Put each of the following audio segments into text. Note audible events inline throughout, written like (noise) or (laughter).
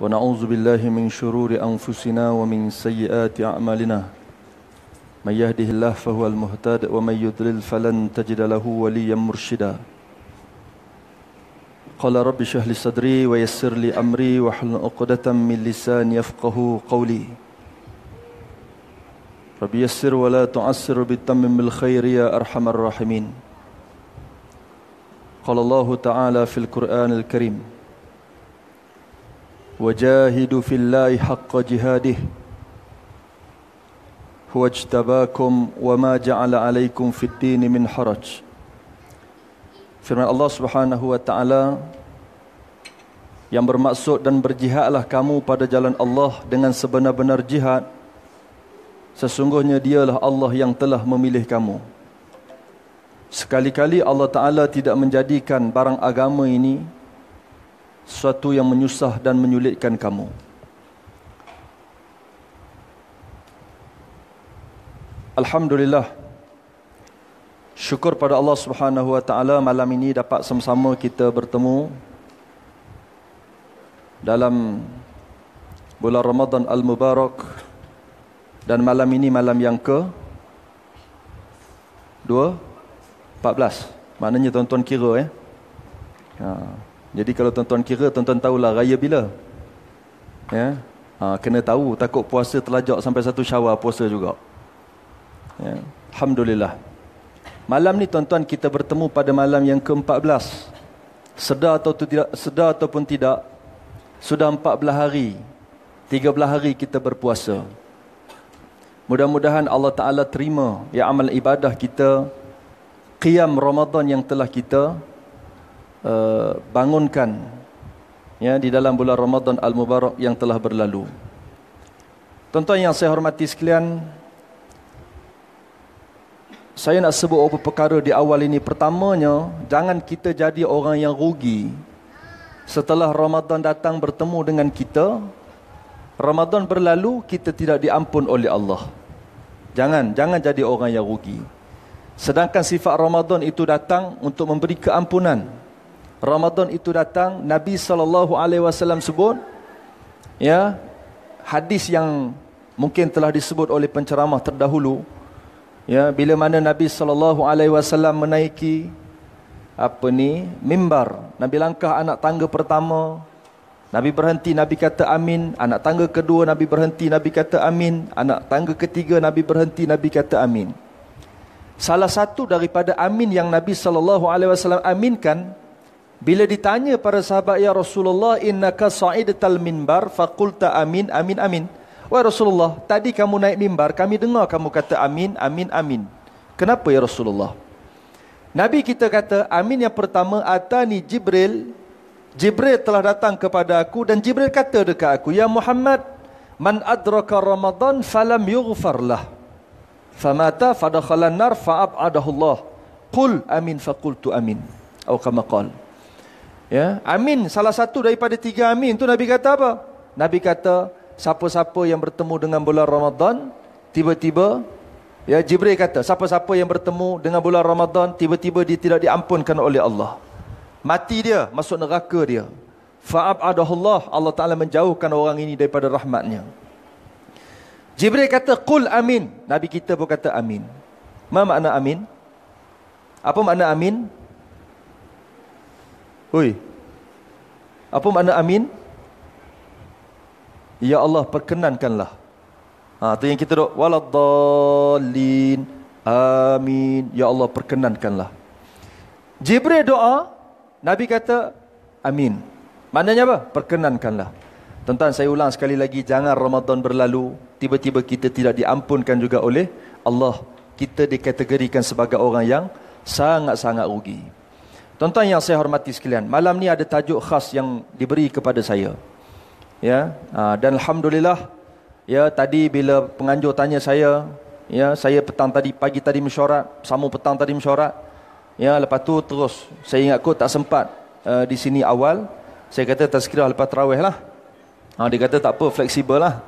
ونعوذ بالله من شرور أنفسنا ومن سيئات أعمالنا من يهده الله فهو المهتد ومن يضلل فلن تجد له وليا مرشدا قال رب اشرح لي صدري ويسر لي أمري واحلل عقدة من لساني يفقه قولي رب يسر ولا تعسر بالتمم الخير يا أرحم الراحمين قال الله تعالى في القرآن الكريم وجاهدوا في الله حق جهاده هو اجتباكم وما جعل عليكم في الدين من حرج firman Allah Subhanahu wa taala yang bermaksud dan berjihadlah kamu pada jalan Allah dengan sebenar-benar jihad sesungguhnya dialah Allah yang telah memilih kamu sekali-kali Allah taala tidak menjadikan barang agama ini sesuatu yang menyusah dan menyulitkan kamu. Alhamdulillah. Syukur pada Allah Subhanahu Wa Taala malam ini dapat sama-sama kita bertemu dalam bulan Ramadan Al-Mubarak dan malam ini malam yang ke 2 14. Maknanya tuan-tuan kira eh. Ya. Jadi kalau tuan-tuan kira, tuan-tuan tahulah raya bila. Ya? Ha, kena tahu, takut puasa terlajak sampai satu syawal puasa juga. Ya? Alhamdulillah. Malam ni tuan-tuan kita bertemu pada malam yang ke-14. Sedar atau tidak, sedar ataupun tidak, sudah 14 hari. 13 hari kita berpuasa. Mudah-mudahan Allah Ta'ala terima ya amal ibadah kita. Qiyam Ramadan yang telah kita Eh, bangunkan ya di dalam bulan Ramadan al-Mubarak yang telah berlalu. Tuan-tuan yang saya hormati sekalian, saya nak sebut beberapa perkara di awal ini pertamanya, jangan kita jadi orang yang rugi. Setelah Ramadan datang bertemu dengan kita, Ramadan berlalu kita tidak diampun oleh Allah. Jangan, jangan jadi orang yang rugi. Sedangkan sifat Ramadan itu datang untuk memberi keampunan. Ramadan itu datang Nabi saw sebut ya hadis yang mungkin telah disebut oleh penceramah terdahulu ya bila mana Nabi saw menaiki apa ni mimbar Nabi langkah anak tangga pertama Nabi berhenti Nabi kata amin anak tangga kedua Nabi berhenti Nabi kata amin anak tangga ketiga Nabi berhenti Nabi kata amin Salah satu daripada amin yang Nabi saw aminkan bila ditanya para sahabat ya Rasulullah innaka sa'idatal minbar faqulta amin amin amin. Wahai Rasulullah, tadi kamu naik mimbar, kami dengar kamu kata amin amin amin. Kenapa ya Rasulullah? Nabi kita kata amin yang pertama atani Jibril. Jibril telah datang kepada aku dan Jibril kata dekat aku, ya Muhammad, man adraka Ramadan falam yughfar lah. Famata fadakhala nar fa'ab adahullah. Qul amin faqultu amin. Atau kama qala Ya, amin salah satu daripada tiga amin tu Nabi kata apa? Nabi kata siapa-siapa yang bertemu dengan bulan Ramadan tiba-tiba ya Jibril kata siapa-siapa yang bertemu dengan bulan Ramadan tiba-tiba dia tidak diampunkan oleh Allah. Mati dia masuk neraka dia. Fa'abadahullah Allah Ta'ala menjauhkan orang ini daripada rahmatnya Jibril kata Qul amin Nabi kita pun kata amin Apa makna amin? Apa makna amin? Hui. Apa makna amin? Ya Allah perkenankanlah. Ha tu yang kita doa. waladdallin. Amin. Ya Allah perkenankanlah. Jibril doa, Nabi kata amin. Maknanya apa? Perkenankanlah. tuan saya ulang sekali lagi jangan Ramadan berlalu tiba-tiba kita tidak diampunkan juga oleh Allah. Kita dikategorikan sebagai orang yang sangat-sangat rugi. Tuan-tuan yang saya hormati sekalian, malam ni ada tajuk khas yang diberi kepada saya. Ya, ha, dan alhamdulillah ya tadi bila penganjur tanya saya, ya saya petang tadi pagi tadi mesyuarat, sama petang tadi mesyuarat. Ya, lepas tu terus saya ingat kot tak sempat uh, di sini awal. Saya kata tazkirah lepas tarawih lah. Ha, dia kata tak apa, fleksibel lah.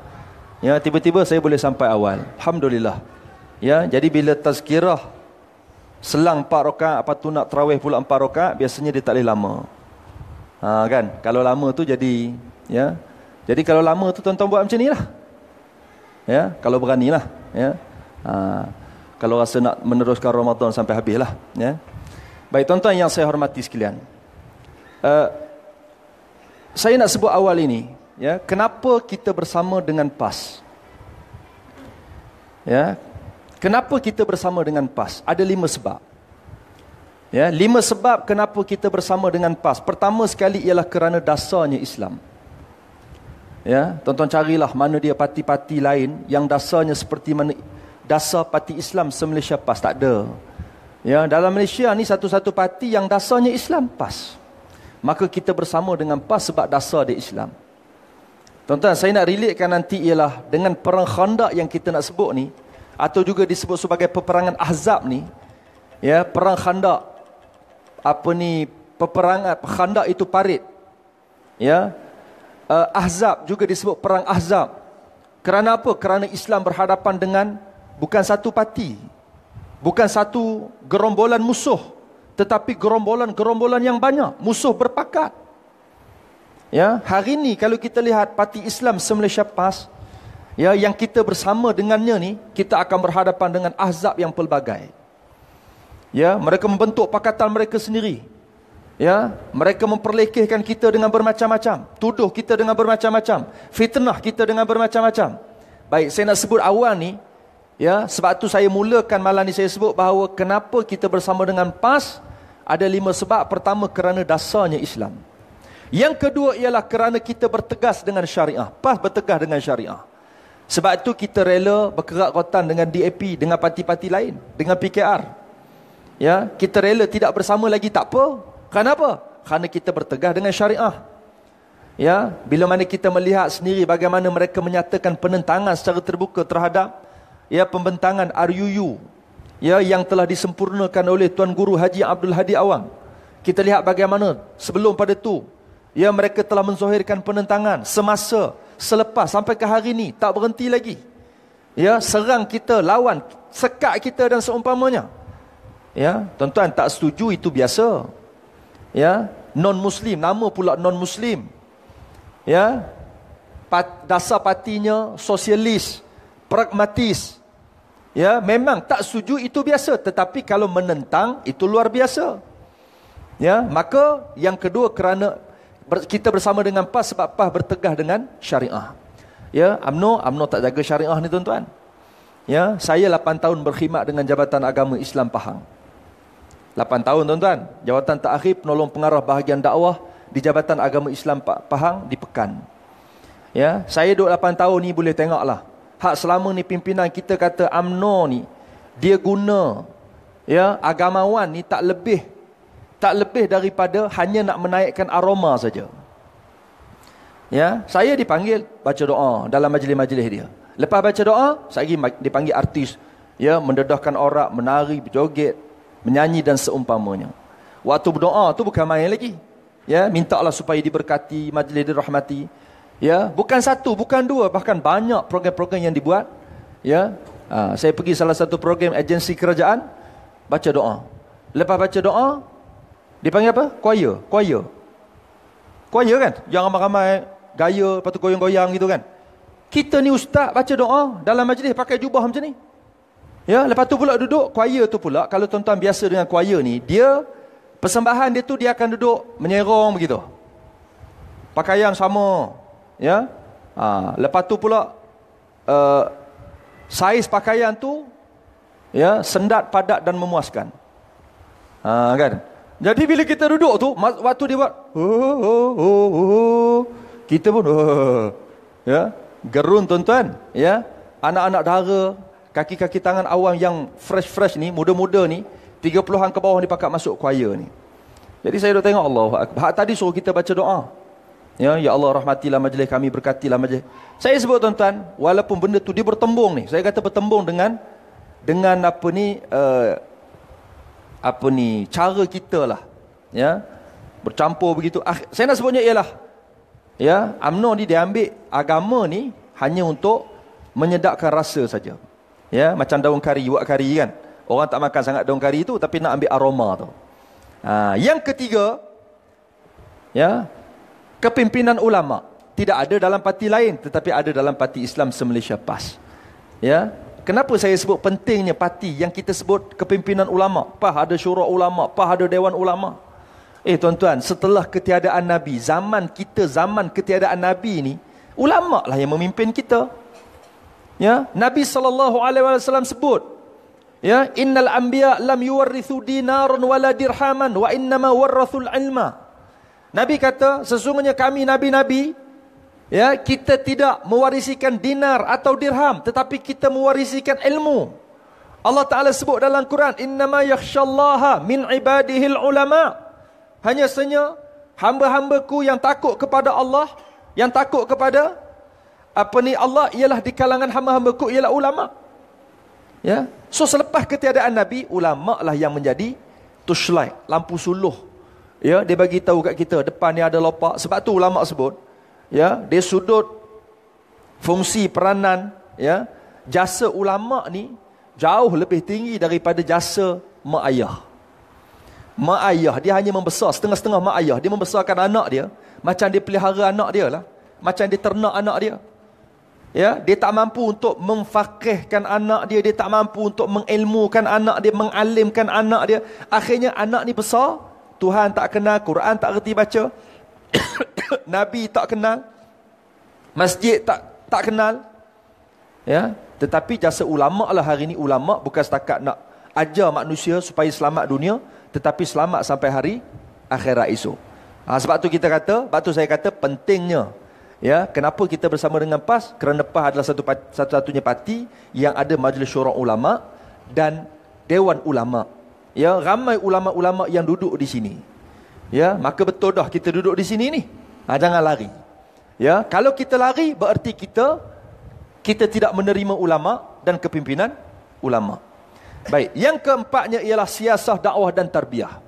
Ya, tiba-tiba saya boleh sampai awal. Alhamdulillah. Ya, jadi bila tazkirah selang 4 roka apa tu nak terawih pula empat roka biasanya dia tak boleh lama ha, kan kalau lama tu jadi ya jadi kalau lama tu tuan-tuan buat macam ni lah ya kalau berani lah ya ha, kalau rasa nak meneruskan Ramadan sampai habis lah ya baik tuan-tuan yang saya hormati sekalian uh, saya nak sebut awal ini ya kenapa kita bersama dengan PAS ya Kenapa kita bersama dengan PAS? Ada lima sebab. Ya, lima sebab kenapa kita bersama dengan PAS. Pertama sekali ialah kerana dasarnya Islam. Ya, tuan carilah mana dia parti-parti lain yang dasarnya seperti mana dasar parti Islam se-Malaysia PAS. Tak ada. Ya, dalam Malaysia ni satu-satu parti yang dasarnya Islam PAS. Maka kita bersama dengan PAS sebab dasar dia Islam. Tonton saya nak relatekan nanti ialah dengan perang khandak yang kita nak sebut ni, atau juga disebut sebagai peperangan Ahzab ni ya perang Khandaq apa ni peperangan Khandaq itu parit ya uh, Ahzab juga disebut perang Ahzab kerana apa kerana Islam berhadapan dengan bukan satu parti bukan satu gerombolan musuh tetapi gerombolan-gerombolan yang banyak musuh berpakat ya hari ini kalau kita lihat parti Islam se PAS ya yang kita bersama dengannya ni kita akan berhadapan dengan azab yang pelbagai ya mereka membentuk pakatan mereka sendiri ya mereka memperlekehkan kita dengan bermacam-macam tuduh kita dengan bermacam-macam fitnah kita dengan bermacam-macam baik saya nak sebut awal ni ya sebab tu saya mulakan malam ni saya sebut bahawa kenapa kita bersama dengan PAS ada lima sebab pertama kerana dasarnya Islam yang kedua ialah kerana kita bertegas dengan syariah PAS bertegas dengan syariah sebab itu kita rela berkerak rotan dengan DAP, dengan parti-parti lain, dengan PKR. Ya, kita rela tidak bersama lagi tak apa. Kenapa? Kerana kita bertegah dengan syariah. Ya, bila mana kita melihat sendiri bagaimana mereka menyatakan penentangan secara terbuka terhadap ya pembentangan RUU ya yang telah disempurnakan oleh Tuan Guru Haji Abdul Hadi Awang. Kita lihat bagaimana sebelum pada itu ya mereka telah menzahirkan penentangan semasa selepas sampai ke hari ini tak berhenti lagi. Ya, serang kita, lawan, sekat kita dan seumpamanya. Ya, tuan-tuan tak setuju itu biasa. Ya, non-muslim, nama pula non-muslim. Ya. Pat, dasar partinya sosialis, pragmatis. Ya, memang tak setuju itu biasa, tetapi kalau menentang itu luar biasa. Ya, maka yang kedua kerana kita bersama dengan PAS sebab PAS bertegah dengan syariah. Ya, Amno Amno tak jaga syariah ni tuan-tuan. Ya, saya 8 tahun berkhidmat dengan Jabatan Agama Islam Pahang. 8 tahun tuan-tuan. Jabatan terakhir penolong pengarah bahagian dakwah di Jabatan Agama Islam Pahang di Pekan. Ya, saya duduk 8 tahun ni boleh tengok lah, Hak selama ni pimpinan kita kata Amno ni dia guna ya agamawan ni tak lebih tak lebih daripada hanya nak menaikkan aroma saja. Ya, saya dipanggil baca doa dalam majlis-majlis dia. Lepas baca doa, saya dipanggil artis ya mendedahkan orang menari, berjoget, menyanyi dan seumpamanya. Waktu berdoa tu bukan main lagi. Ya, mintalah supaya diberkati, majlis dirahmati. Ya, bukan satu, bukan dua, bahkan banyak program-program yang dibuat. Ya. Ha, saya pergi salah satu program agensi kerajaan baca doa. Lepas baca doa, dia panggil apa? Choir. Choir. Choir kan? Yang ramai-ramai gaya, lepas tu goyang-goyang gitu kan. Kita ni ustaz baca doa dalam majlis pakai jubah macam ni. Ya, lepas tu pula duduk choir tu pula kalau tuan-tuan biasa dengan choir ni, dia persembahan dia tu dia akan duduk menyerong begitu. Pakaian sama. Ya. Ha, lepas tu pula uh, saiz pakaian tu ya sendat padat dan memuaskan. Ha, kan? Jadi bila kita duduk tu, waktu dia buat, oh, oh, oh, oh, kita pun, oh, ya, gerun tuan-tuan, ya, anak-anak dara, kaki-kaki tangan awam yang fresh-fresh ni, muda-muda ni, 30-an ke bawah ni pakat masuk choir ni. Jadi saya dah tengok Allah, hak tadi suruh kita baca doa. Ya, ya Allah rahmatilah majlis kami, berkatilah majlis. Saya sebut tuan-tuan, walaupun benda tu dia bertembung ni, saya kata bertembung dengan, dengan apa ni, uh, apa ni cara kita lah ya bercampur begitu ah, saya nak sebutnya ialah ya amno ni dia ambil agama ni hanya untuk menyedapkan rasa saja ya macam daun kari buat kari kan orang tak makan sangat daun kari tu tapi nak ambil aroma tu ha, yang ketiga ya kepimpinan ulama tidak ada dalam parti lain tetapi ada dalam parti Islam se-Malaysia PAS ya Kenapa saya sebut pentingnya parti yang kita sebut kepimpinan ulama? Pah ada syurah ulama, pah ada dewan ulama. Eh tuan-tuan, setelah ketiadaan Nabi, zaman kita, zaman ketiadaan Nabi ni, ulama lah yang memimpin kita. Ya, Nabi sallallahu alaihi wasallam sebut, ya, innal anbiya lam yuwarrithu dinaran wala dirhaman wa innama warrathul ilma. Nabi kata, sesungguhnya kami nabi-nabi Ya, kita tidak mewarisikan dinar atau dirham, tetapi kita mewarisikan ilmu. Allah Taala sebut dalam Quran, "Innama yakhshallaha min ibadihil ulama." Hanya senya hamba-hambaku yang takut kepada Allah, yang takut kepada apa ni Allah ialah di kalangan hamba-hambaku ialah ulama. Ya. So selepas ketiadaan nabi, ulama lah yang menjadi tushlight, lampu suluh. Ya, dia bagi tahu kat kita depan ni ada lopak. Sebab tu ulama sebut, ya dari sudut fungsi peranan ya jasa ulama ni jauh lebih tinggi daripada jasa mak ayah mak ayah dia hanya membesar setengah-setengah mak ayah dia membesarkan anak dia macam dia pelihara anak dia lah macam dia ternak anak dia ya dia tak mampu untuk memfakihkan anak dia dia tak mampu untuk mengilmukan anak dia mengalimkan anak dia akhirnya anak ni besar Tuhan tak kenal Quran tak reti baca (laughs) nabi tak kenal masjid tak tak kenal ya tetapi jasa ulama lah hari ini ulama bukan setakat nak ajar manusia supaya selamat dunia tetapi selamat sampai hari akhirat itu. ha, sebab tu kita kata sebab tu saya kata pentingnya ya kenapa kita bersama dengan PAS kerana PAS adalah satu satu-satunya parti yang ada majlis syura ulama dan dewan ulama ya ramai ulama-ulama yang duduk di sini ya maka betul dah kita duduk di sini ni Ha, jangan lari. Ya, kalau kita lari bererti kita kita tidak menerima ulama dan kepimpinan ulama. Baik, yang keempatnya ialah siasah dakwah dan tarbiyah.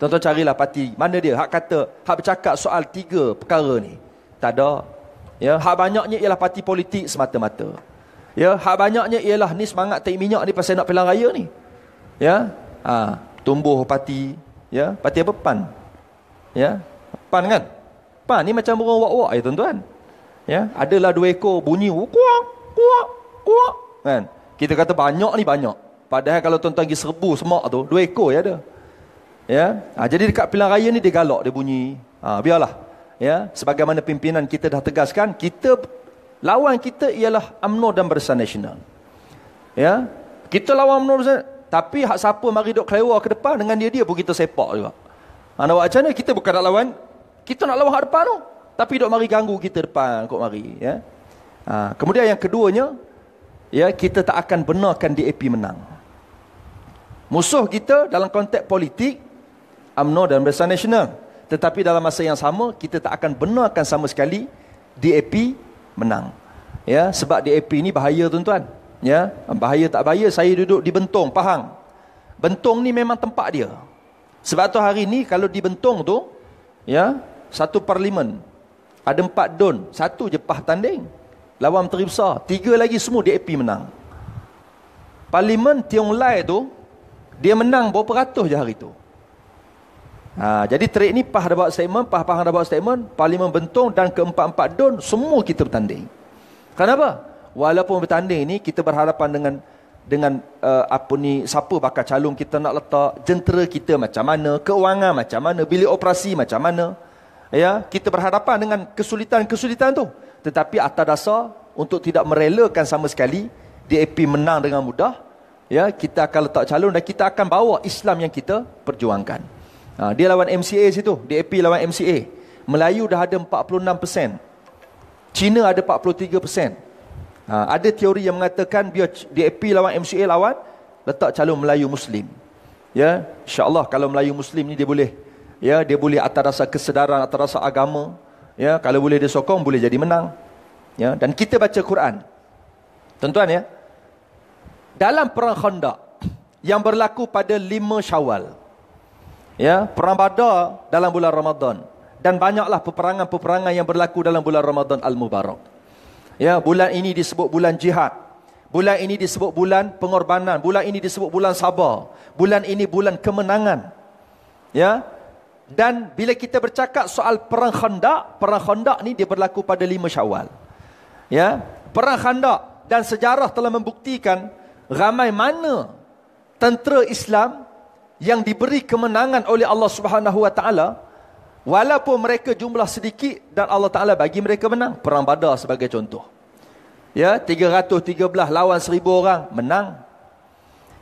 Tonton carilah parti, mana dia hak kata, hak bercakap soal tiga perkara ni. Tak ada. Ya, hak banyaknya ialah parti politik semata-mata. Ya, hak banyaknya ialah ni semangat tak minyak ni pasal nak pilihan raya ni. Ya. Ha, tumbuh parti, ya. Parti apa? PAN. Ya. PAN kan? Apa ni macam burung wak-wak ya tuan-tuan. Ya, adalah dua ekor bunyi kuak kuak kuak kan. Kita kata banyak ni banyak. Padahal kalau tuan-tuan pergi serbu semak tu, dua ekor ya ada. Ya. Ha, jadi dekat pilihan raya ni dia galak dia bunyi. Ha, biarlah. Ya, sebagaimana pimpinan kita dah tegaskan, kita lawan kita ialah amno dan Barisan Nasional. Ya. Kita lawan amno Barisan tapi hak siapa mari dok kelewa ke depan dengan dia dia pun kita sepak juga. Ha, nak buat macam mana? Kita bukan nak lawan kita nak lawan kat depan tu. Tapi dok mari ganggu kita depan kok mari, ya. Ha, kemudian yang keduanya, ya kita tak akan benarkan DAP menang. Musuh kita dalam konteks politik AMNO dan Besar Nasional. Tetapi dalam masa yang sama, kita tak akan benarkan sama sekali DAP menang. Ya, sebab DAP ini bahaya tuan-tuan. Ya, bahaya tak bahaya, saya duduk di Bentong, Pahang. Bentong ni memang tempat dia. Sebab tu hari ni kalau di Bentong tu, ya, satu parlimen ada empat don satu je pah tanding lawan menteri besar tiga lagi semua DAP menang parlimen Tiong Lai tu dia menang berapa ratus je hari tu ha, jadi trik ni pah dah buat statement pah pah dah buat statement parlimen bentong dan keempat-empat don semua kita bertanding kenapa? walaupun bertanding ni kita berhadapan dengan dengan uh, apa ni siapa bakal calon kita nak letak jentera kita macam mana keuangan macam mana bilik operasi macam mana ya kita berhadapan dengan kesulitan-kesulitan tu tetapi atas dasar untuk tidak merelakan sama sekali DAP menang dengan mudah ya kita akan letak calon dan kita akan bawa Islam yang kita perjuangkan ha, dia lawan MCA situ DAP lawan MCA Melayu dah ada 46% Cina ada 43% ha, ada teori yang mengatakan biar DAP lawan MCA lawan letak calon Melayu Muslim ya insyaAllah kalau Melayu Muslim ni dia boleh ya dia boleh atas rasa kesedaran atas rasa agama ya kalau boleh dia sokong boleh jadi menang ya dan kita baca Quran tuan-tuan ya dalam perang Khandaq yang berlaku pada 5 Syawal ya perang Badar dalam bulan Ramadan dan banyaklah peperangan-peperangan yang berlaku dalam bulan Ramadan Al-Mubarak ya bulan ini disebut bulan jihad bulan ini disebut bulan pengorbanan bulan ini disebut bulan sabar bulan ini bulan kemenangan ya dan bila kita bercakap soal perang khandak, perang khandak ni dia berlaku pada lima syawal. Ya, perang khandak dan sejarah telah membuktikan ramai mana tentera Islam yang diberi kemenangan oleh Allah Subhanahu Wa Taala walaupun mereka jumlah sedikit dan Allah Taala bagi mereka menang perang badar sebagai contoh ya 313 lawan 1000 orang menang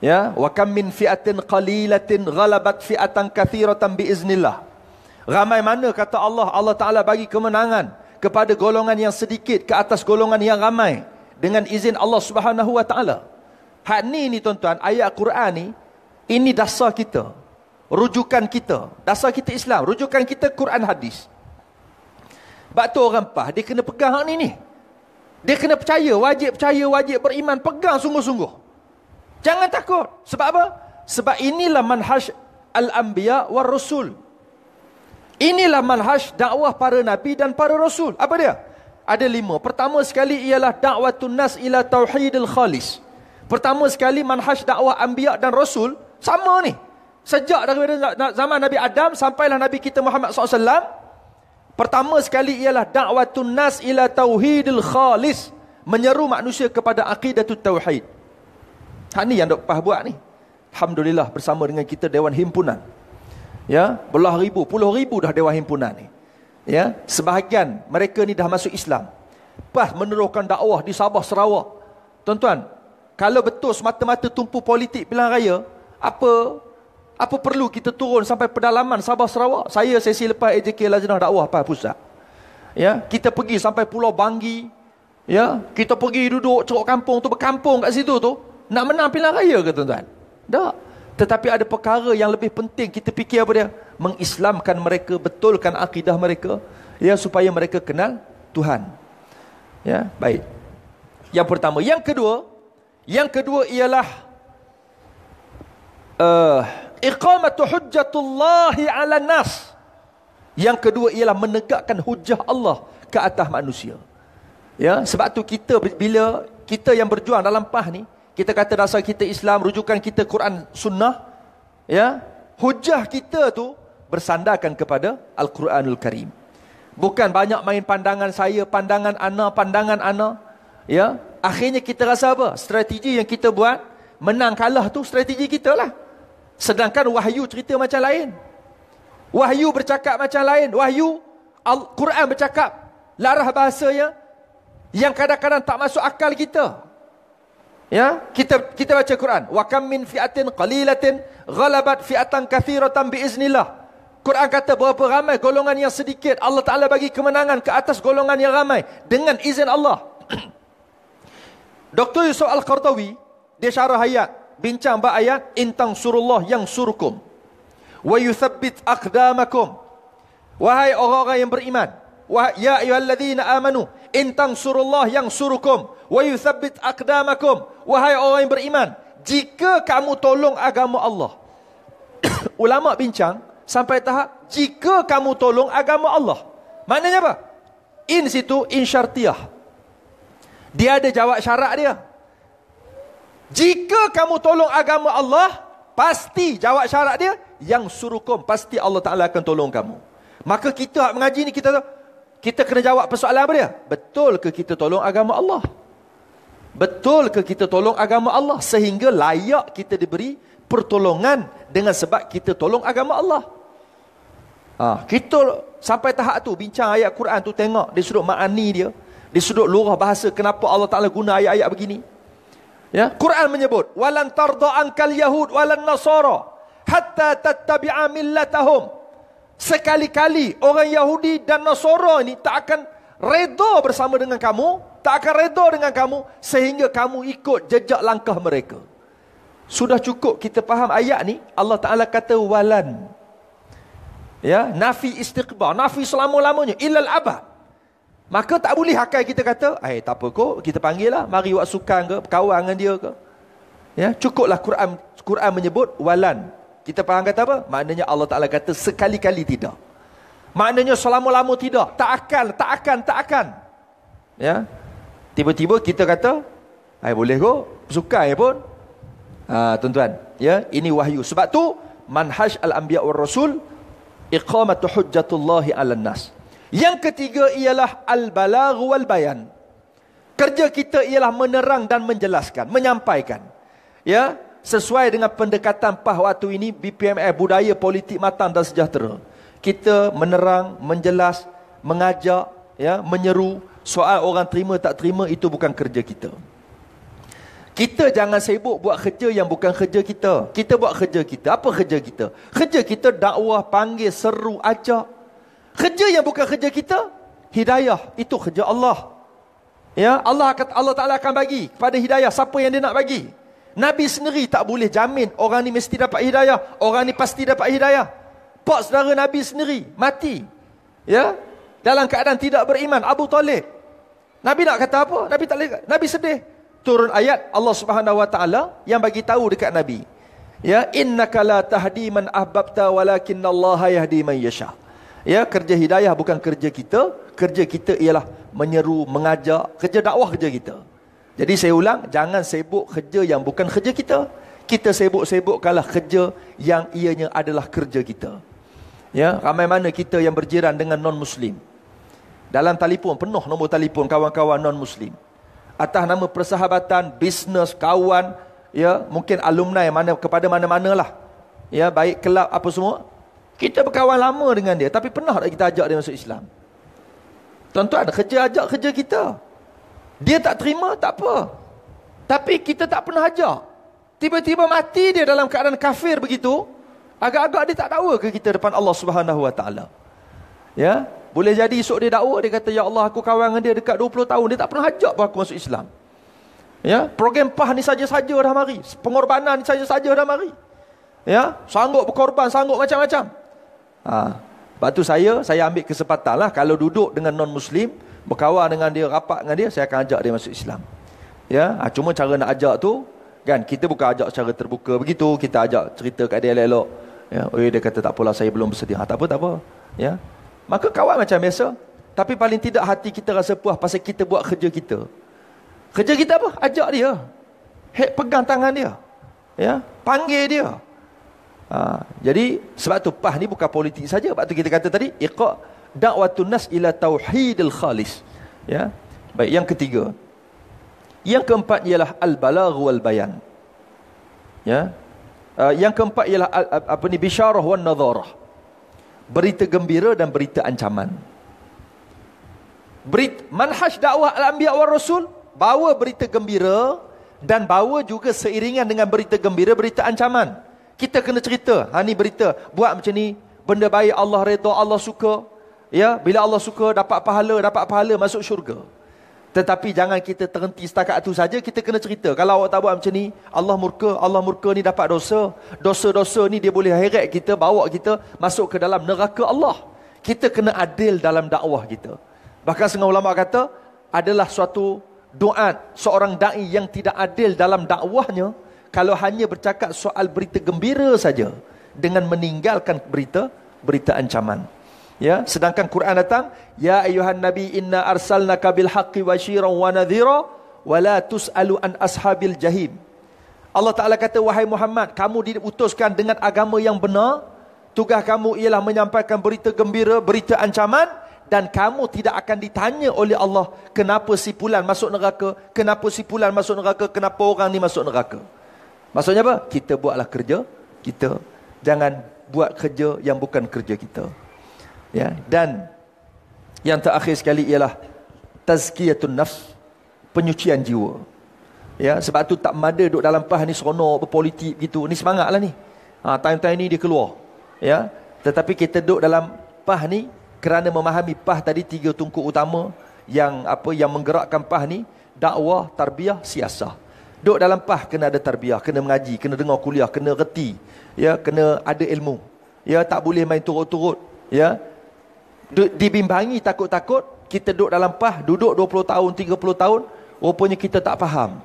Ya, wa kam min fi'atin qalilatin ghalabat fi'atan kathiratan bi'iznillah. Ramai mana kata Allah, Allah Ta'ala bagi kemenangan kepada golongan yang sedikit ke atas golongan yang ramai dengan izin Allah Subhanahu Wa Ta'ala. Hak ni ni tuan-tuan, ayat Quran ni, ini dasar kita. Rujukan kita. Dasar kita Islam. Rujukan kita Quran Hadis. Sebab tu orang pah, dia kena pegang hak ni ni. Dia kena percaya, wajib percaya, wajib beriman. Pegang sungguh-sungguh. Jangan takut. Sebab apa? Sebab inilah manhaj al-anbiya war rasul. Inilah manhaj dakwah para nabi dan para rasul. Apa dia? Ada lima. Pertama sekali ialah dakwatun nas ila tauhidil khalis. Pertama sekali manhaj dakwah anbiya dan rasul sama ni. Sejak daripada zaman Nabi Adam sampailah Nabi kita Muhammad SAW. Pertama sekali ialah dakwatun nas ila tauhidil khalis. Menyeru manusia kepada akidatul tauhid. Tani yang Dok Pah buat ni. Alhamdulillah bersama dengan kita Dewan Himpunan. Ya, belah ribu, puluh ribu dah Dewan Himpunan ni. Ya, sebahagian mereka ni dah masuk Islam. Pah meneruskan dakwah di Sabah Sarawak. Tuan-tuan, kalau betul semata-mata tumpu politik pilihan raya, apa apa perlu kita turun sampai pedalaman Sabah Sarawak? Saya sesi lepas AJK Lajnah Dakwah Pah Pusat. Ya, kita pergi sampai Pulau Bangi, Ya, kita pergi duduk ceruk kampung tu berkampung kat situ tu. Nak menang pilihan raya ke tuan-tuan? Tak. Tetapi ada perkara yang lebih penting. Kita fikir apa dia? Mengislamkan mereka, betulkan akidah mereka. Ya, supaya mereka kenal Tuhan. Ya, baik. Yang pertama. Yang kedua. Yang kedua ialah. Uh, Iqamatu hujjatullahi ala nas. Yang kedua ialah menegakkan hujjah Allah ke atas manusia. Ya, sebab tu kita bila kita yang berjuang dalam PAH ni, kita kata dasar kita Islam, rujukan kita Quran Sunnah, ya, hujah kita tu bersandarkan kepada Al-Quranul Karim. Bukan banyak main pandangan saya, pandangan ana, pandangan ana. Ya, akhirnya kita rasa apa? Strategi yang kita buat, menang kalah tu strategi kita lah. Sedangkan wahyu cerita macam lain. Wahyu bercakap macam lain. Wahyu, Al-Quran bercakap. Larah bahasanya. Yang kadang-kadang tak masuk akal kita. Ya, kita kita baca Quran. Wa kam min fi'atin qalilatin ghalabat fi'atan kathiratan bi'iznillah. Quran kata berapa ramai golongan yang sedikit Allah Taala bagi kemenangan ke atas golongan yang ramai dengan izin Allah. (clears throat) Dr. Yusuf Al-Qardawi dia syarah ayat bincang bab ayat intang surullah yang surukum wa yuthabbit aqdamakum wahai orang-orang yang beriman wahai ya ayyuhallazina amanu intang surullah yang surukum wa yuthabbit aqdamakum wahai orang yang beriman jika kamu tolong agama Allah (coughs) ulama bincang sampai tahap jika kamu tolong agama Allah maknanya apa in situ in syartiyah dia ada jawab syarat dia jika kamu tolong agama Allah pasti jawab syarat dia yang surukum pasti Allah Taala akan tolong kamu maka kita hak mengaji ni kita kita kena jawab persoalan apa dia betul ke kita tolong agama Allah betul ke kita tolong agama Allah sehingga layak kita diberi pertolongan dengan sebab kita tolong agama Allah. Ha, kita sampai tahap tu bincang ayat Quran tu tengok di sudut makani dia, di sudut lurah bahasa kenapa Allah Taala guna ayat-ayat begini. Ya, Quran menyebut walan tarda ankal yahud walan nasara hatta tattabi'a millatahum. Sekali-kali orang Yahudi dan Nasara ni tak akan redha bersama dengan kamu tak akan redha dengan kamu sehingga kamu ikut jejak langkah mereka. Sudah cukup kita faham ayat ni, Allah Taala kata walan. Ya, nafi istiqbal nafi selama-lamanya ilal abad. Maka tak boleh hakai kita kata, eh tak apa kok, kita panggil lah, mari buat sukan ke, berkawan dengan dia ke. Ya, cukuplah Quran Quran menyebut walan. Kita faham kata apa? Maknanya Allah Taala kata sekali-kali tidak. Maknanya selama-lama tidak. Tak akan, tak akan, tak akan. Ya tiba-tiba kita kata ai boleh go bersukan pun ha tuan-tuan ya ini wahyu sebab tu manhaj al-anbiya wal rasul iqamatu hujjatullah ala nas yang ketiga ialah al-balagh wal bayan kerja kita ialah menerang dan menjelaskan menyampaikan ya sesuai dengan pendekatan PAH waktu ini BPMF budaya politik matang dan sejahtera kita menerang menjelas mengajak ya menyeru Soal orang terima tak terima itu bukan kerja kita. Kita jangan sibuk buat kerja yang bukan kerja kita. Kita buat kerja kita. Apa kerja kita? Kerja kita dakwah, panggil, seru, ajak. Kerja yang bukan kerja kita, hidayah. Itu kerja Allah. Ya, Allah kata Allah Taala akan bagi kepada hidayah siapa yang dia nak bagi. Nabi sendiri tak boleh jamin orang ni mesti dapat hidayah, orang ni pasti dapat hidayah. Pak saudara Nabi sendiri mati. Ya. Dalam keadaan tidak beriman Abu Talib Nabi nak kata apa? Nabi tak Nabi sedih. Turun ayat Allah Subhanahu Wa Taala yang bagi tahu dekat Nabi. Ya inna kala tahdi man ahbabta walakinallaha yahdi man yasha. Ya kerja hidayah bukan kerja kita, kerja kita ialah menyeru, mengajak, kerja dakwah kerja kita. Jadi saya ulang, jangan sibuk kerja yang bukan kerja kita. Kita sibuk kalah kerja yang ianya adalah kerja kita. Ya, ramai mana kita yang berjiran dengan non-muslim. Dalam telefon, penuh nombor telefon kawan-kawan non-Muslim. Atas nama persahabatan, bisnes, kawan, ya mungkin alumni mana kepada mana-mana lah. Ya, baik kelab apa semua. Kita berkawan lama dengan dia. Tapi pernah tak kita ajak dia masuk Islam? Tuan-tuan, kerja ajak kerja kita. Dia tak terima, tak apa. Tapi kita tak pernah ajak. Tiba-tiba mati dia dalam keadaan kafir begitu. Agak-agak dia tak tahu ke kita depan Allah Subhanahu Wa Taala. Ya, boleh jadi esok dia dakwa dia kata ya Allah aku kawan dengan dia dekat 20 tahun dia tak pernah ajak pun aku masuk Islam. Ya, program PAH ni saja-saja dah mari. Pengorbanan ni saja-saja dah mari. Ya, sanggup berkorban, sanggup macam-macam. Ha. Lepas tu saya, saya ambil kesempatan lah kalau duduk dengan non-muslim, berkawan dengan dia, rapat dengan dia, saya akan ajak dia masuk Islam. Ya, ha, cuma cara nak ajak tu, kan, kita bukan ajak secara terbuka begitu, kita ajak cerita kat dia elok-elok. Ya, oi dia kata tak apalah saya belum bersedia. Ha, tak apa, tak apa. Ya. Maka kawan macam biasa. Tapi paling tidak hati kita rasa puas pasal kita buat kerja kita. Kerja kita apa? Ajak dia. Hek pegang tangan dia. Ya, panggil dia. Ha, jadi sebab tu PAH ni bukan politik saja. Sebab tu kita kata tadi iqa da'watun nas ila tauhidil khalis. Ya. Baik, yang ketiga. Yang keempat ialah al-balagh wal bayan. Ya. Uh, yang keempat ialah apa ni bisyarah wan nadharah berita gembira dan berita ancaman. Berit manhaj dakwah al-anbiya wal rasul bawa berita gembira dan bawa juga seiringan dengan berita gembira berita ancaman. Kita kena cerita, ha ni berita, buat macam ni, benda baik Allah redha, Allah suka. Ya, bila Allah suka dapat pahala, dapat pahala masuk syurga. Tetapi jangan kita terhenti setakat itu saja kita kena cerita. Kalau awak tak buat macam ni, Allah murka, Allah murka ni dapat dosa. Dosa-dosa ni dia boleh heret kita, bawa kita masuk ke dalam neraka Allah. Kita kena adil dalam dakwah kita. Bahkan setengah ulama kata adalah suatu doa seorang dai yang tidak adil dalam dakwahnya kalau hanya bercakap soal berita gembira saja dengan meninggalkan berita berita ancaman. Ya, sedangkan Quran datang, ya ayuhan nabi inna arsalnaka bil haqqi wa syiran wa nadhira wa la tusalu an ashabil jahim. Allah Taala kata wahai Muhammad, kamu diutuskan dengan agama yang benar, tugas kamu ialah menyampaikan berita gembira, berita ancaman dan kamu tidak akan ditanya oleh Allah kenapa si pulan masuk neraka, kenapa si pulan masuk neraka, kenapa orang ni masuk neraka. Maksudnya apa? Kita buatlah kerja kita. Jangan buat kerja yang bukan kerja kita ya dan yang terakhir sekali ialah tazkiyatun nafs penyucian jiwa ya sebab tu tak mada duduk dalam pah ni seronok berpolitik gitu ni semangatlah ni ha time-time ni dia keluar ya tetapi kita duduk dalam pah ni kerana memahami pah tadi tiga tungku utama yang apa yang menggerakkan pah ni dakwah tarbiyah siasah duduk dalam pah kena ada tarbiyah kena mengaji kena dengar kuliah kena reti ya kena ada ilmu ya tak boleh main turut-turut ya dibimbangi takut-takut kita duduk dalam pah duduk 20 tahun 30 tahun rupanya kita tak faham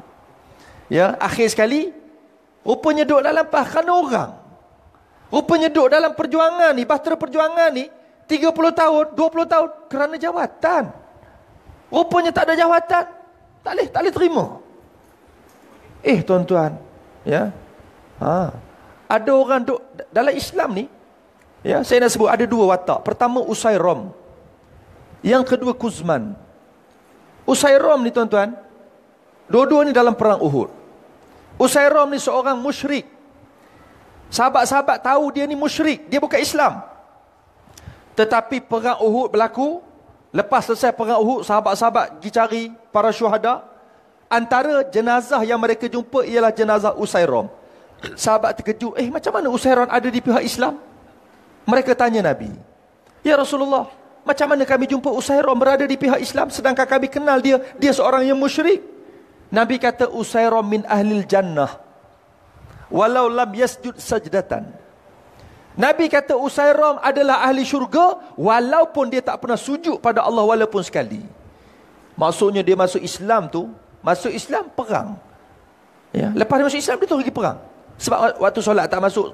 ya akhir sekali rupanya duduk dalam pah kan orang rupanya duduk dalam perjuangan ni bahtera perjuangan ni 30 tahun 20 tahun kerana jawatan rupanya tak ada jawatan tak boleh tak boleh terima eh tuan-tuan ya ha ada orang duduk dalam Islam ni Ya, saya nak sebut ada dua watak. Pertama Usairom. Yang kedua Kuzman. Usairom ni tuan-tuan. Dua-dua ni dalam perang Uhud. Usairom ni seorang musyrik. Sahabat-sahabat tahu dia ni musyrik. Dia bukan Islam. Tetapi perang Uhud berlaku. Lepas selesai perang Uhud, sahabat-sahabat pergi cari para syuhada. Antara jenazah yang mereka jumpa ialah jenazah Usairom. Sahabat terkejut, eh macam mana Usairom ada di pihak Islam? Mereka tanya Nabi, "Ya Rasulullah, macam mana kami jumpa Usairah berada di pihak Islam sedangkan kami kenal dia dia seorang yang musyrik?" Nabi kata, "Usairah min ahlil jannah. Walau lam yasjud sajdatan." Nabi kata Usairah adalah ahli syurga walaupun dia tak pernah sujud pada Allah walaupun sekali. Maksudnya dia masuk Islam tu, masuk Islam perang. Ya, lepas dia masuk Islam dia tu pergi perang. Sebab waktu solat tak masuk,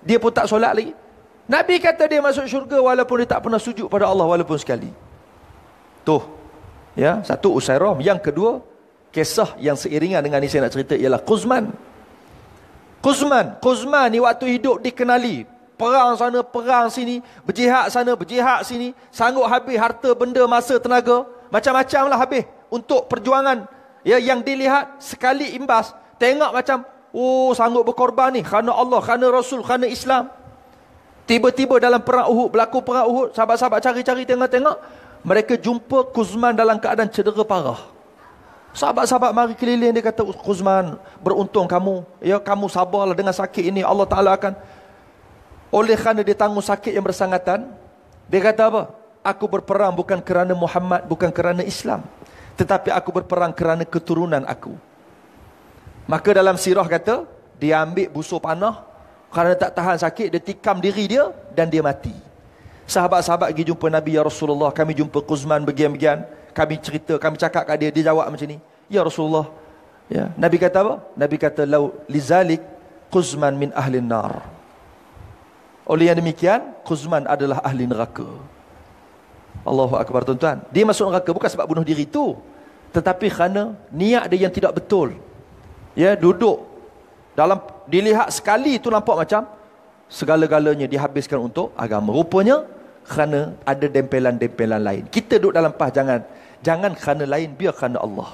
dia pun tak solat lagi. Nabi kata dia masuk syurga walaupun dia tak pernah sujud pada Allah walaupun sekali. Tu, Ya, satu Usairah, yang kedua kisah yang seiringan dengan ini saya nak cerita ialah Kuzman. Kuzman, Kuzman ni waktu hidup dikenali perang sana perang sini, berjihad sana berjihad sini, sanggup habis harta benda masa tenaga, macam-macam lah habis untuk perjuangan ya yang dilihat sekali imbas tengok macam, oh sanggup berkorban ni kerana Allah, kerana Rasul, kerana Islam Tiba-tiba dalam perang Uhud, berlaku perang Uhud, sahabat-sahabat cari-cari tengok-tengok, mereka jumpa Kuzman dalam keadaan cedera parah. Sahabat-sahabat mari keliling dia kata Kuzman, beruntung kamu. Ya, kamu sabarlah dengan sakit ini. Allah Taala akan oleh kerana dia tanggung sakit yang bersangatan, dia kata apa? Aku berperang bukan kerana Muhammad, bukan kerana Islam. Tetapi aku berperang kerana keturunan aku. Maka dalam sirah kata, dia ambil busur panah, kerana tak tahan sakit, dia tikam diri dia dan dia mati. Sahabat-sahabat pergi jumpa Nabi Ya Rasulullah. Kami jumpa Kuzman begian-begian. Kami cerita, kami cakap kat dia. Dia jawab macam ni. Ya Rasulullah. Ya. Nabi kata apa? Nabi kata, Lau lizalik Kuzman min ahli nar. Oleh yang demikian, Kuzman adalah ahli neraka. Allahu Akbar tuan-tuan. Dia masuk neraka bukan sebab bunuh diri tu. Tetapi kerana niat dia yang tidak betul. Ya, duduk dalam Dilihat sekali itu nampak macam segala-galanya dihabiskan untuk agama. Rupanya kerana ada dempelan-dempelan lain. Kita duduk dalam pas jangan jangan kerana lain biar kerana Allah.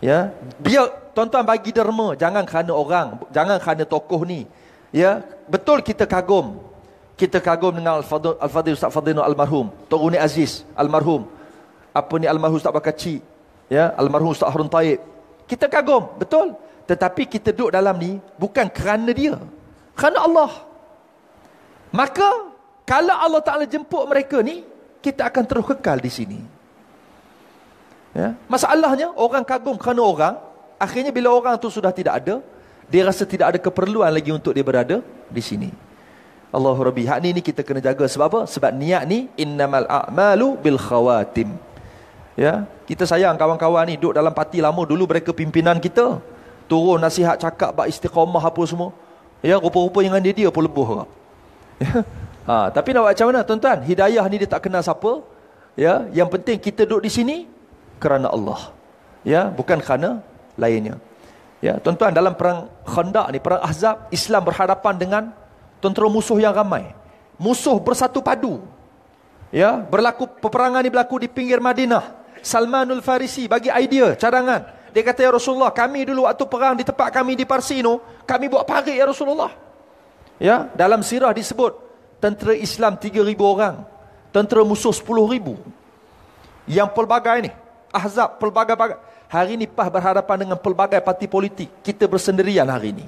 Ya, biar tuan-tuan bagi derma jangan kerana orang, jangan kerana tokoh ni. Ya, betul kita kagum. Kita kagum dengan Al-Fadil, Al-Fadil Ustaz Fadlino almarhum, Tokuni Aziz almarhum. Apa ni almarhum Ustaz Bakaci? Ya, almarhum Ustaz Harun Taib. Kita kagum, betul? Tetapi kita duduk dalam ni bukan kerana dia. Kerana Allah. Maka kalau Allah Ta'ala jemput mereka ni, kita akan terus kekal di sini. Ya? Masalahnya orang kagum kerana orang, akhirnya bila orang tu sudah tidak ada, dia rasa tidak ada keperluan lagi untuk dia berada di sini. Allahu Rabbi. Hak ni, ni kita kena jaga sebab apa? Sebab niat ni innamal a'malu bil khawatim. Ya, kita sayang kawan-kawan ni duduk dalam parti lama dulu mereka pimpinan kita turun nasihat cakap bab istiqamah apa semua ya rupa-rupa dengan dia dia pun lebuh ya. ha, tapi nak buat macam mana tuan-tuan hidayah ni dia tak kenal siapa ya yang penting kita duduk di sini kerana Allah ya bukan kerana lainnya ya tuan-tuan dalam perang khandak ni perang ahzab Islam berhadapan dengan tentera musuh yang ramai musuh bersatu padu ya berlaku peperangan ni berlaku di pinggir Madinah Salmanul Farisi bagi idea cadangan dia kata ya Rasulullah, kami dulu waktu perang di tempat kami di Parsino, kami buat parit ya Rasulullah. Ya, dalam sirah disebut tentera Islam 3000 orang, tentera musuh 10000. Yang pelbagai ini, ahzab pelbagai pelbagai Hari ini PAH berhadapan dengan pelbagai parti politik. Kita bersendirian hari ini.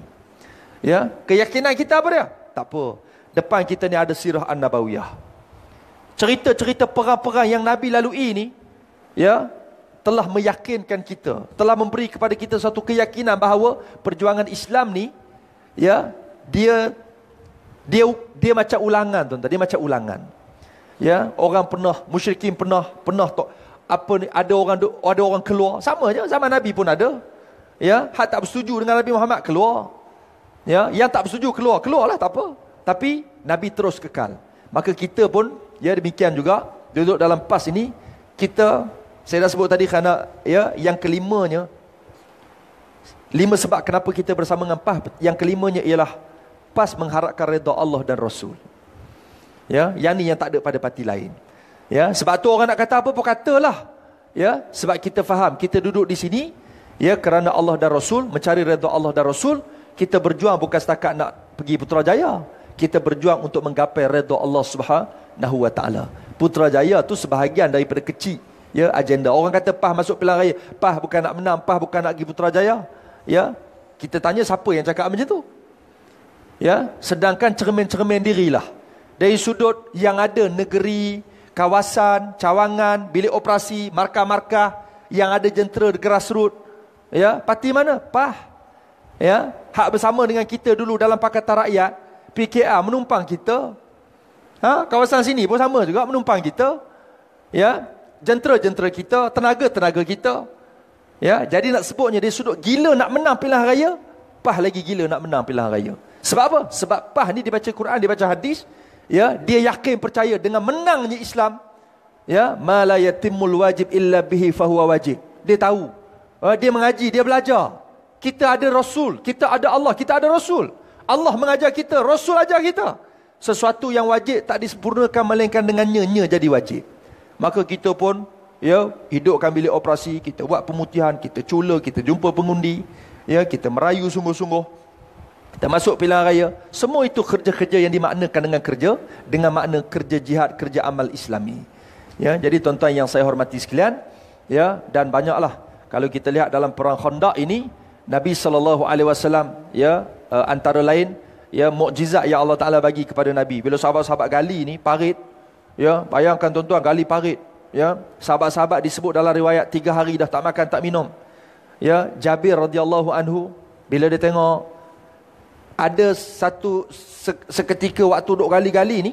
Ya, keyakinan kita apa dia? Tak apa. Depan kita ni ada sirah An-Nabawiyah. Cerita-cerita perang-perang yang Nabi lalui ni, ya, telah meyakinkan kita, telah memberi kepada kita satu keyakinan bahawa perjuangan Islam ni ya, dia dia dia macam ulangan tuan-tuan, dia macam ulangan. Ya, orang pernah musyrikin pernah pernah tok apa ni ada orang ada orang keluar sama je zaman nabi pun ada ya hak tak bersetuju dengan nabi Muhammad keluar ya yang tak bersetuju keluar keluarlah tak apa tapi nabi terus kekal maka kita pun ya demikian juga duduk dalam pas ini kita saya dah sebut tadi kerana ya, yang kelimanya lima sebab kenapa kita bersama dengan PAS yang kelimanya ialah PAS mengharapkan redha Allah dan Rasul. Ya, yang ni yang tak ada pada parti lain. Ya, sebab tu orang nak kata apa pun katalah. Ya, sebab kita faham, kita duduk di sini ya kerana Allah dan Rasul, mencari reda Allah dan Rasul, kita berjuang bukan setakat nak pergi Putrajaya. Kita berjuang untuk menggapai reda Allah Subhanahu Wa Taala. Putrajaya tu sebahagian daripada kecil ya agenda orang kata PAH masuk pilihan raya PAH bukan nak menang PAH bukan nak pergi jaya, ya kita tanya siapa yang cakap macam tu ya sedangkan cermin-cermin dirilah dari sudut yang ada negeri kawasan cawangan bilik operasi markah-markah yang ada jentera grassroot ya parti mana PAH ya hak bersama dengan kita dulu dalam pakatan rakyat PKR menumpang kita ha kawasan sini pun sama juga menumpang kita ya jentera-jentera kita, tenaga-tenaga kita. Ya, jadi nak sebutnya dia sudut gila nak menang pilihan raya, PAH lagi gila nak menang pilihan raya. Sebab apa? Sebab PAH ni dibaca Quran, dibaca hadis, ya, dia yakin percaya dengan menangnya Islam. Ya, mala yatimul wajib illa bihi fahuwa wajib. Dia tahu. Eh, dia mengaji, dia belajar. Kita ada rasul, kita ada Allah, kita ada rasul. Allah mengajar kita, rasul ajar kita. Sesuatu yang wajib tak disempurnakan melainkan dengannya, nya jadi wajib maka kita pun ya hidupkan bilik operasi kita buat pemutihan kita cula kita jumpa pengundi ya kita merayu sungguh-sungguh kita masuk pilihan raya semua itu kerja-kerja yang dimaknakan dengan kerja dengan makna kerja jihad kerja amal islami ya jadi tuan-tuan yang saya hormati sekalian ya dan banyaklah kalau kita lihat dalam perang Khandaq ini Nabi sallallahu alaihi wasallam ya eh, antara lain ya mukjizat yang Allah Taala bagi kepada Nabi bila sahabat-sahabat gali ni parit Ya, bayangkan tuan-tuan gali parit, ya. Sahabat-sahabat disebut dalam riwayat tiga hari dah tak makan, tak minum. Ya, Jabir radhiyallahu anhu bila dia tengok ada satu seketika waktu duk gali-gali ni,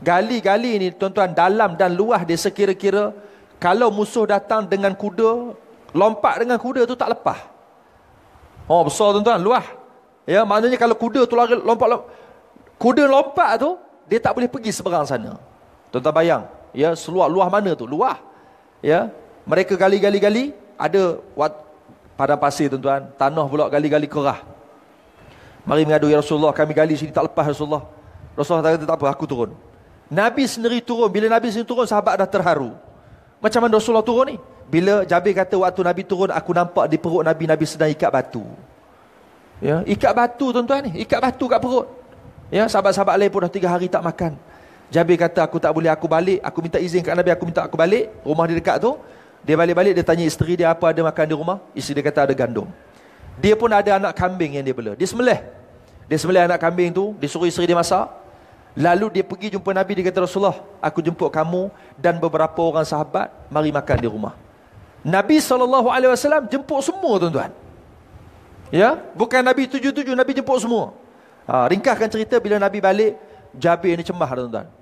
gali-gali ni tuan-tuan dalam dan luah dia sekira-kira kalau musuh datang dengan kuda, lompat dengan kuda tu tak lepas. Oh, besar tuan-tuan, luas. Ya, maknanya kalau kuda tu lompat-lompat kuda lompat tu dia tak boleh pergi seberang sana. Tuan-tuan bayang, ya seluar luah mana tu? Luah. Ya. Mereka gali-gali-gali, ada wat, pada pasir tuan-tuan, tanah pula gali-gali kerah. Mari mengadu ya Rasulullah, kami gali sini tak lepas Rasulullah. Rasulullah kata tak apa, aku turun. Nabi sendiri turun, bila Nabi sendiri turun sahabat dah terharu. Macam mana Rasulullah turun ni? Bila Jabir kata waktu Nabi turun, aku nampak di perut Nabi, Nabi sedang ikat batu. Ya, ikat batu tuan-tuan ni, ikat batu kat perut. Ya, sahabat-sahabat lain pun dah tiga hari tak makan. Jabir kata aku tak boleh aku balik aku minta izin kat Nabi aku minta aku balik rumah dia dekat tu dia balik-balik dia tanya isteri dia apa ada makan di rumah isteri dia kata ada gandum dia pun ada anak kambing yang dia bela dia semelih dia semelih anak kambing tu dia suruh isteri dia masak lalu dia pergi jumpa Nabi dia kata Rasulullah aku jemput kamu dan beberapa orang sahabat mari makan di rumah Nabi SAW jemput semua tuan-tuan ya bukan Nabi tujuh-tujuh Nabi jemput semua ha, ringkaskan cerita bila Nabi balik Jabir ni cemah tuan-tuan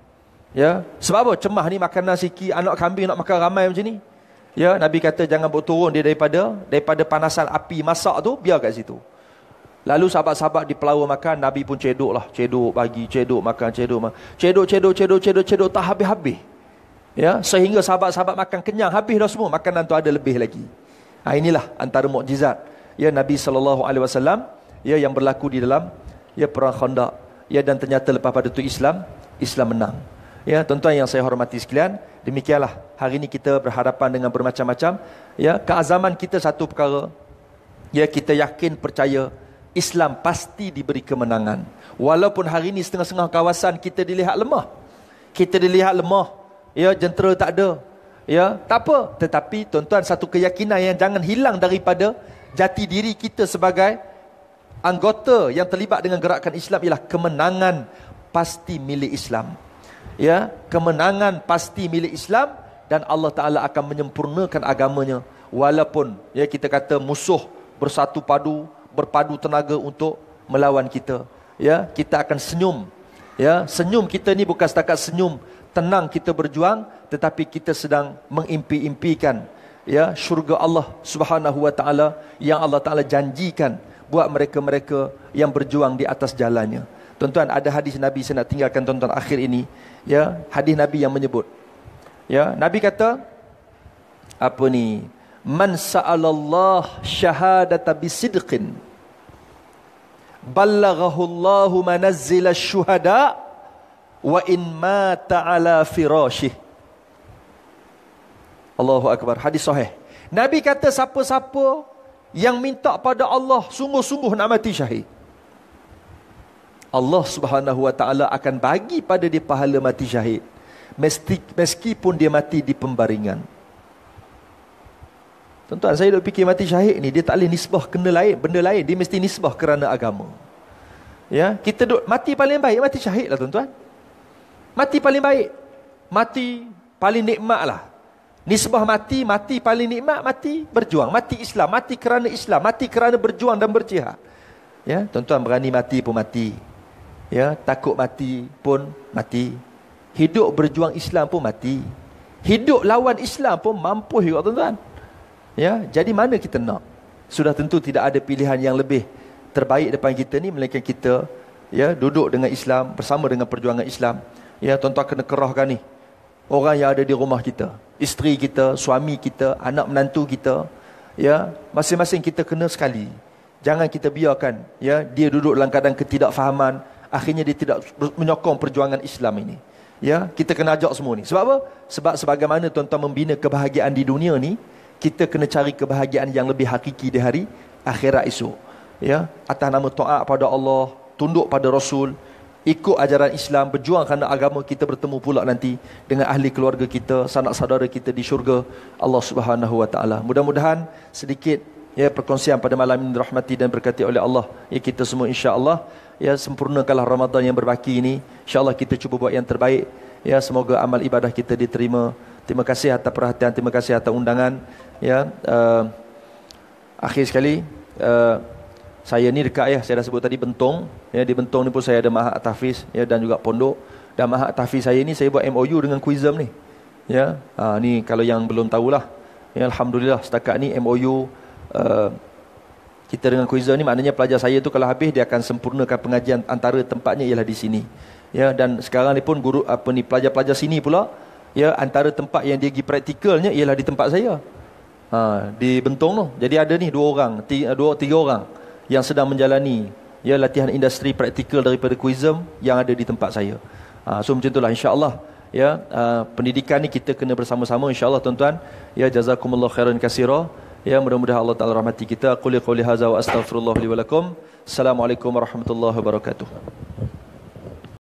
Ya, sebab apa cemah ni makan nasi ki, anak kambing nak makan ramai macam ni? Ya, Nabi kata jangan buat turun dia daripada daripada panasan api masak tu, biar kat situ. Lalu sahabat-sahabat di pelawa makan, Nabi pun cedok lah. Cedok bagi, cedok makan, cedok makan. Cedok, cedok, cedok, cedok, cedok, tak habis-habis. Ya, sehingga sahabat-sahabat makan kenyang, habis dah semua. Makanan tu ada lebih lagi. Ha, inilah antara mukjizat ya Nabi saw. ya yang berlaku di dalam ya perang Khandaq ya dan ternyata lepas pada tu Islam Islam menang. Ya, tuan-tuan yang saya hormati sekalian, demikianlah hari ini kita berhadapan dengan bermacam-macam, ya, keazaman kita satu perkara. Ya, kita yakin percaya Islam pasti diberi kemenangan. Walaupun hari ini setengah-setengah kawasan kita dilihat lemah. Kita dilihat lemah. Ya, jentera tak ada. Ya, tak apa. Tetapi tuan-tuan satu keyakinan yang jangan hilang daripada jati diri kita sebagai anggota yang terlibat dengan gerakan Islam ialah kemenangan pasti milik Islam ya kemenangan pasti milik Islam dan Allah Taala akan menyempurnakan agamanya walaupun ya kita kata musuh bersatu padu berpadu tenaga untuk melawan kita ya kita akan senyum ya senyum kita ni bukan setakat senyum tenang kita berjuang tetapi kita sedang mengimpi-impikan ya syurga Allah Subhanahu wa taala yang Allah taala janjikan buat mereka-mereka yang berjuang di atas jalannya tuan-tuan ada hadis nabi saya nak tinggalkan tuan-tuan akhir ini ya hadis nabi yang menyebut ya nabi kata apa ni man sa'alallah syahadata bisidqin ballaghahu Allah manazil asyuhada wa in ma ta'ala firashih Allahu akbar hadis sahih nabi kata siapa-siapa yang minta pada Allah sungguh-sungguh nak mati syahid Allah Subhanahu Wa Taala akan bagi pada dia pahala mati syahid meskipun dia mati di pembaringan Tuan-tuan, saya dah fikir mati syahid ni, dia tak boleh nisbah kena lain, benda lain. Dia mesti nisbah kerana agama. Ya, Kita duduk, mati paling baik, mati syahid lah tuan-tuan. Mati paling baik. Mati paling nikmat lah. Nisbah mati, mati paling nikmat, mati berjuang. Mati Islam, mati kerana Islam, mati kerana berjuang dan berjihad. Ya, tuan-tuan berani mati pun mati ya takut mati pun mati hidup berjuang Islam pun mati hidup lawan Islam pun mampu juga tuan-tuan ya jadi mana kita nak sudah tentu tidak ada pilihan yang lebih terbaik depan kita ni melainkan kita ya duduk dengan Islam bersama dengan perjuangan Islam ya tuan-tuan kena kerahkan ni orang yang ada di rumah kita isteri kita suami kita anak menantu kita ya masing-masing kita kena sekali jangan kita biarkan ya dia duduk dalam keadaan ketidakfahaman akhirnya dia tidak menyokong perjuangan Islam ini. Ya, kita kena ajak semua ni. Sebab apa? Sebab sebagaimana tuan-tuan membina kebahagiaan di dunia ni, kita kena cari kebahagiaan yang lebih hakiki di hari akhirat esok. Ya, atas nama taat pada Allah, tunduk pada Rasul, ikut ajaran Islam, berjuang kerana agama kita bertemu pula nanti dengan ahli keluarga kita, sanak saudara kita di syurga Allah Subhanahu Wa Taala. Mudah-mudahan sedikit ya perkongsian pada malam ini rahmati dan berkati oleh Allah ya kita semua insya Allah ya sempurnakanlah Ramadan yang berbaki ini Insya Allah kita cuba buat yang terbaik ya semoga amal ibadah kita diterima terima kasih atas perhatian terima kasih atas undangan ya uh, akhir sekali uh, saya ni dekat ya saya dah sebut tadi Bentong ya di Bentong ni pun saya ada mahat tahfiz ya dan juga pondok dan mahat tahfiz saya ni saya buat MOU dengan Quizem ni ya uh, ni kalau yang belum tahulah ya alhamdulillah setakat ni MOU Eh, kita dengan quizzer ni maknanya pelajar saya tu kalau habis dia akan sempurnakan pengajian antara tempatnya ialah di sini ya dan sekarang ni pun guru apa ni pelajar-pelajar sini pula ya antara tempat yang dia pergi praktikalnya ialah di tempat saya ha, di Bentong tu jadi ada ni dua orang tiga, dua tiga orang yang sedang menjalani ya latihan industri praktikal daripada quizzer yang ada di tempat saya ha, so macam itulah insyaallah ya uh, pendidikan ni kita kena bersama-sama Insya Allah tuan-tuan ya jazakumullah khairan kasira Ya mudah-mudahan Allah Ta'ala rahmati kita. Quli wa astaghfirullah li Assalamualaikum warahmatullahi wabarakatuh.